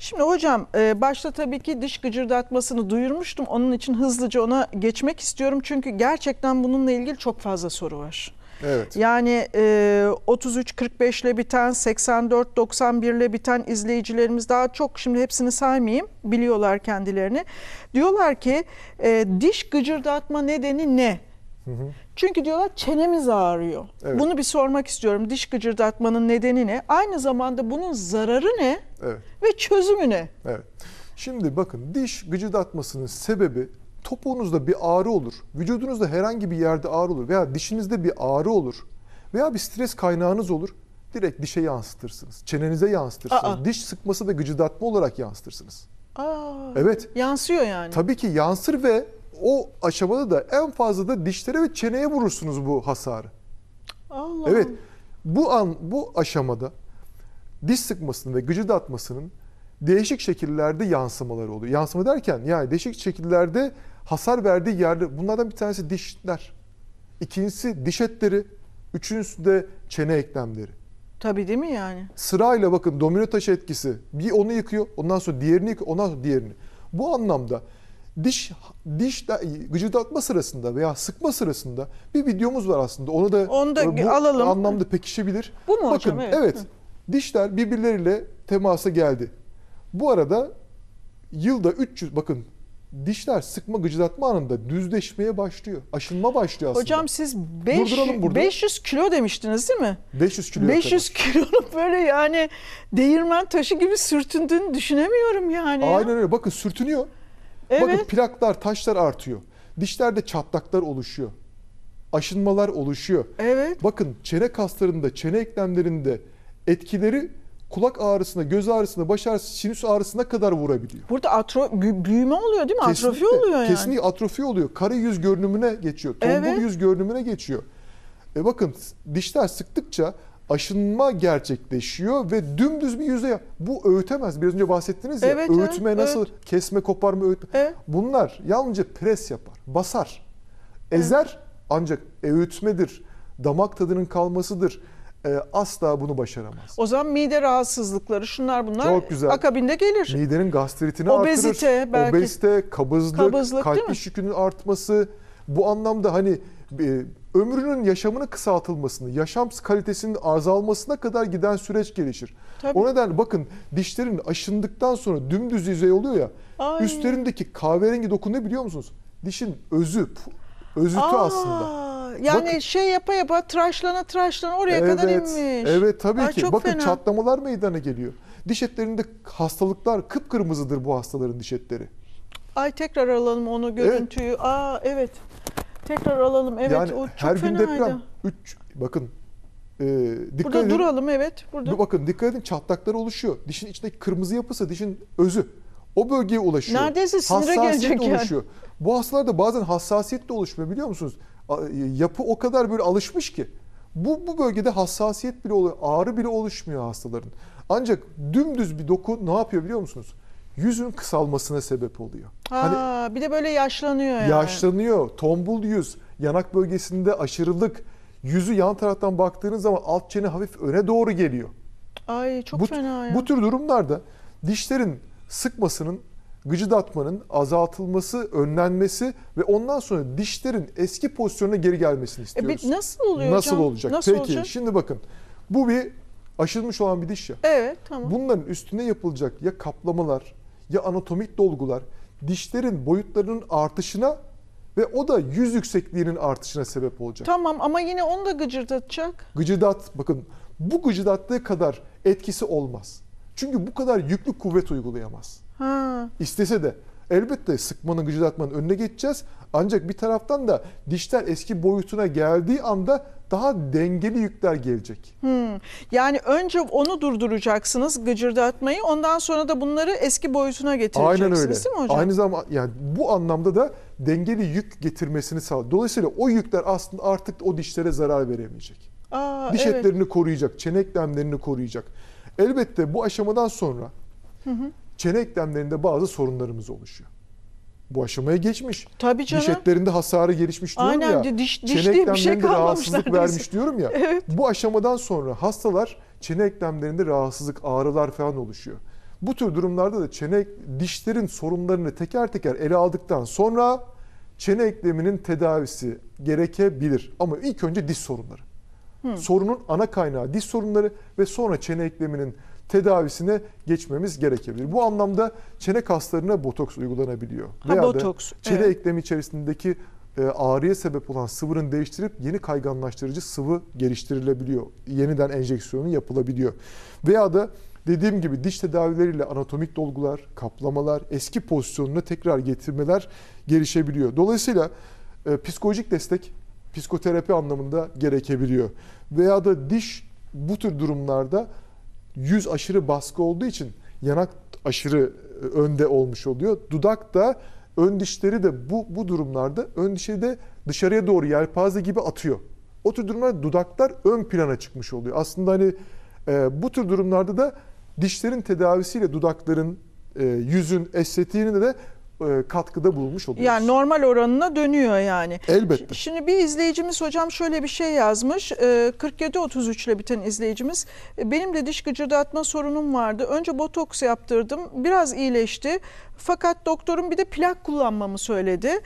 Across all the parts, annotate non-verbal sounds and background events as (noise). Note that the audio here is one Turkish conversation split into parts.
Şimdi hocam e, başta tabii ki diş gıcırdatmasını duyurmuştum. Onun için hızlıca ona geçmek istiyorum. Çünkü gerçekten bununla ilgili çok fazla soru var. Evet. Yani e, 33-45 ile biten, 84-91 ile biten izleyicilerimiz daha çok şimdi hepsini saymayayım biliyorlar kendilerini. Diyorlar ki e, diş gıcırdatma nedeni ne? Çünkü diyorlar çenemiz ağrıyor. Evet. Bunu bir sormak istiyorum. Diş gıcırdatmanın nedeni ne? Aynı zamanda bunun zararı ne? Evet. Ve çözümü ne? Evet. Şimdi bakın diş gıcırdatmasının sebebi topuğunuzda bir ağrı olur. Vücudunuzda herhangi bir yerde ağrı olur veya dişinizde bir ağrı olur. Veya bir stres kaynağınız olur. Direkt dişe yansıtırsınız. Çenenize yansıtırsınız. Aa. Diş sıkması ve gıcırdatma olarak yansıtırsınız. Aa, evet. Yansıyor yani. Tabii ki yansır ve o aşamada da en fazla da dişlere ve çeneye vurursunuz bu hasarı. Allah. Evet. Bu an bu aşamada diş sıkmasının ve gücü dağıtmasının değişik şekillerde yansımaları oluyor. Yansıma derken yani değişik şekillerde hasar verdiği yerde bunlardan bir tanesi dişler. İkincisi diş etleri, üçüncüsü de çene eklemleri. Tabii değil mi yani? Sırayla bakın domino taşı etkisi. Bir onu yıkıyor, ondan sonra diğerini yıkıyor, ondan sonra diğerini. Bu anlamda diş diş gıcırdatma sırasında veya sıkma sırasında bir videomuz var aslında. Onu da, Onu da e, bu alalım. anlamda pekişebilir. Bu mu Bakın, hocam? Evet. evet dişler birbirleriyle temasa geldi. Bu arada yılda 300 bakın dişler sıkma gıcırdatma anında düzleşmeye başlıyor. Aşınma başlıyor aslında. Hocam siz 5, 500 kilo demiştiniz değil mi? 500 kilo. 500 kilonun böyle yani değirmen taşı gibi sürtündüğünü düşünemiyorum yani. Aynen öyle. Bakın sürtünüyor. Evet. Bakın plaklar, taşlar artıyor. Dişlerde çatlaklar oluşuyor. Aşınmalar oluşuyor. Evet. Bakın çene kaslarında, çene eklemlerinde etkileri kulak ağrısına, göz ağrısına, baş ağrısı, sinüs ağrısına kadar vurabiliyor. Burada atro büyüme oluyor değil mi? Kesinlikle, atrofi oluyor yani. Kesinlikle atrofi oluyor. Kare yüz görünümüne geçiyor. Tombul evet. yüz görünümüne geçiyor. E bakın dişler sıktıkça aşınma gerçekleşiyor ve dümdüz bir yüzey. Bu öğütemez. Biraz önce bahsettiniz ya. Evet, öğütme evet, nasıl? Evet. Kesme, koparma, öğütme. Evet. Bunlar yalnızca pres yapar, basar, ezer. Evet. Ancak öğütmedir, damak tadının kalmasıdır ee, asla bunu başaramaz. O zaman mide rahatsızlıkları şunlar bunlar Çok güzel. akabinde gelir. Midenin gastritini Obezite, artırır. Belki. Obezite, kabızlık, kabızlık kalp iş yükünün artması. Bu anlamda hani e, ömrünün yaşamını kısaltılmasını, yaşam kalitesinin azalmasına kadar giden süreç gelişir. Tabii. O nedenle bakın dişlerin aşındıktan sonra dümdüz yüzey oluyor ya. Ay. Üstlerindeki kahverengi doku ne biliyor musunuz? Dişin özü, özütü Aa. aslında. Yani bakın, şey yapa yapa tıraşlana tıraşlana oraya evet, kadar inmiş. Evet tabii Aa, ki. Bakın fena. çatlamalar meydana geliyor. Diş etlerinde hastalıklar kıpkırmızıdır bu hastaların diş etleri. Ay tekrar alalım onu görüntüyü. Evet. Aa evet. Tekrar alalım. Evet yani o çok her gün deprem. 3 bakın e, dikkat burada edin. duralım evet. Burada. Bakın dikkat edin çatlaklar oluşuyor. Dişin içindeki kırmızı yapısı dişin özü. O bölgeye ulaşıyor. Neredeyse sinire gelecek yani. oluşuyor. Bu hastalarda bazen hassasiyet de oluşmuyor biliyor musunuz? E, yapı o kadar böyle alışmış ki. Bu, bu bölgede hassasiyet bile oluyor. Ağrı bile oluşmuyor hastaların. Ancak dümdüz bir doku ne yapıyor biliyor musunuz? yüzün kısalmasına sebep oluyor. Hani Aa, hani, bir de böyle yaşlanıyor yani. Yaşlanıyor, tombul yüz, yanak bölgesinde aşırılık, yüzü yan taraftan baktığınız zaman alt çene hafif öne doğru geliyor. Ay çok bu, fena ya. Bu tür durumlarda dişlerin sıkmasının, gıcıdatmanın azaltılması, önlenmesi ve ondan sonra dişlerin eski pozisyonuna geri gelmesini e, istiyoruz. E, nasıl oluyor Nasıl hocam? olacak? Nasıl Peki olacak? şimdi bakın bu bir aşılmış olan bir diş ya. Evet tamam. Bunların üstüne yapılacak ya kaplamalar, ya anatomik dolgular dişlerin boyutlarının artışına ve o da yüz yüksekliğinin artışına sebep olacak. Tamam ama yine onu da gıcırdatacak. Gıcırdat bakın bu gıcırdattığı kadar etkisi olmaz. Çünkü bu kadar yüklü kuvvet uygulayamaz. Ha. İstese de elbette sıkmanın gıcırdatmanın önüne geçeceğiz. Ancak bir taraftan da dişler eski boyutuna geldiği anda daha dengeli yükler gelecek. Hmm. Yani önce onu durduracaksınız gıcırdatmayı ondan sonra da bunları eski boyutuna getireceksiniz Aynen öyle. değil mi hocam? Aynı zamanda yani bu anlamda da dengeli yük getirmesini sağ. Dolayısıyla o yükler aslında artık o dişlere zarar veremeyecek. Aa, Diş evet. etlerini koruyacak, çene eklemlerini koruyacak. Elbette bu aşamadan sonra hı hı. çene eklemlerinde bazı sorunlarımız oluşuyor bu aşamaya geçmiş. Tabii canım. Diş etlerinde hasarı gelişmiş diyorum Aynen, ya. Aynen diş, diş çene diye bir şey rahatsızlık vermiş diyorum ya. (laughs) Evet. Bu aşamadan sonra hastalar çene eklemlerinde rahatsızlık, ağrılar falan oluşuyor. Bu tür durumlarda da çene dişlerin sorunlarını teker teker ele aldıktan sonra çene ekleminin tedavisi gerekebilir. Ama ilk önce diş sorunları. Hmm. Sorunun ana kaynağı diş sorunları ve sonra çene ekleminin tedavisine geçmemiz gerekebilir. Bu anlamda çene kaslarına botoks uygulanabiliyor. Ha, Veya botoks, da çene evet. eklemi içerisindeki e, ağrıya sebep olan sıvının değiştirip yeni kayganlaştırıcı sıvı geliştirilebiliyor. Yeniden enjeksiyonu yapılabiliyor. Veya da dediğim gibi diş tedavileriyle anatomik dolgular, kaplamalar, eski pozisyonuna tekrar getirmeler gelişebiliyor. Dolayısıyla e, psikolojik destek psikoterapi anlamında gerekebiliyor. Veya da diş bu tür durumlarda yüz aşırı baskı olduğu için yanak aşırı e, önde olmuş oluyor. Dudak da ön dişleri de bu, bu durumlarda ön dişleri de dışarıya doğru yelpaze gibi atıyor. O tür durumlarda dudaklar ön plana çıkmış oluyor. Aslında hani e, bu tür durumlarda da dişlerin tedavisiyle dudakların, e, yüzün estetiğini de e, katkıda bulunmuş oluyoruz. Yani normal oranına dönüyor yani. Elbette. Şimdi bir izleyicimiz hocam şöyle bir şey yazmış. 47-33 e, ile biten izleyicimiz. E, benim de diş gıcırdatma sorunum vardı. Önce botoks yaptırdım. Biraz iyileşti. Fakat doktorum bir de plak kullanmamı söyledi.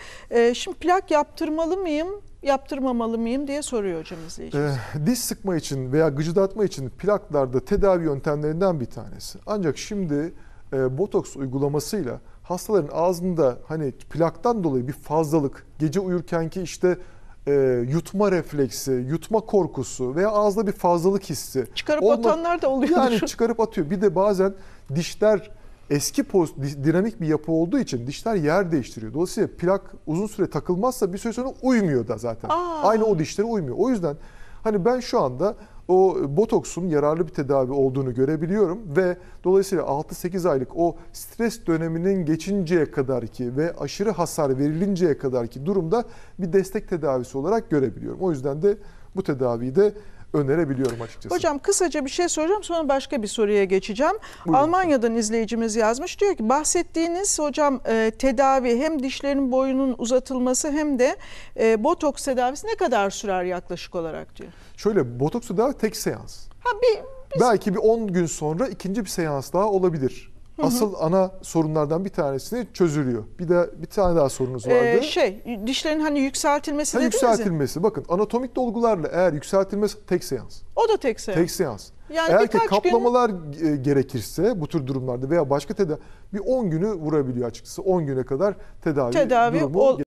Şimdi plak yaptırmalı mıyım? yaptırmamalı mıyım diye soruyor hocam izleyicimiz. Ee, diş sıkma için veya gıcırdatma için plaklarda tedavi yöntemlerinden bir tanesi. Ancak şimdi e, botoks uygulamasıyla hastaların ağzında hani plaktan dolayı bir fazlalık, gece uyurkenki işte e, yutma refleksi, yutma korkusu veya ağızda bir fazlalık hissi. Çıkarıp Onlar, atanlar da oluyor. Yani çıkarıp atıyor. Bir de bazen dişler eski poz, dinamik bir yapı olduğu için dişler yer değiştiriyor. Dolayısıyla plak uzun süre takılmazsa bir süre sonra uymuyor da zaten. Aa. Aynı o dişlere uymuyor. O yüzden hani ben şu anda o botoksun yararlı bir tedavi olduğunu görebiliyorum ve dolayısıyla 6-8 aylık o stres döneminin geçinceye kadar ki ve aşırı hasar verilinceye kadar ki durumda bir destek tedavisi olarak görebiliyorum. O yüzden de bu tedaviyi de önerebiliyorum açıkçası. Hocam kısaca bir şey soracağım sonra başka bir soruya geçeceğim. Buyurun. Almanya'dan izleyicimiz yazmış. Diyor ki bahsettiğiniz hocam e, tedavi hem dişlerin boyunun uzatılması hem de e, botoks tedavisi ne kadar sürer yaklaşık olarak diyor. Şöyle botoks tedavi tek seans. Ha bir, bir... Belki bir 10 gün sonra ikinci bir seans daha olabilir hı Asıl ana sorunlardan bir tanesini çözülüyor. Bir de bir tane daha sorunuz ee, vardı. Ee, şey, dişlerin hani yükseltilmesi ha, dediniz Yükseltilmesi. Ya. Bakın anatomik dolgularla eğer yükseltilmesi tek seans. O da tek seans. Tek seans. Yani eğer ki kaplamalar gün... E, gerekirse bu tür durumlarda veya başka tedavi bir 10 günü vurabiliyor açıkçası. 10 güne kadar tedavi, tedavi durumu ol...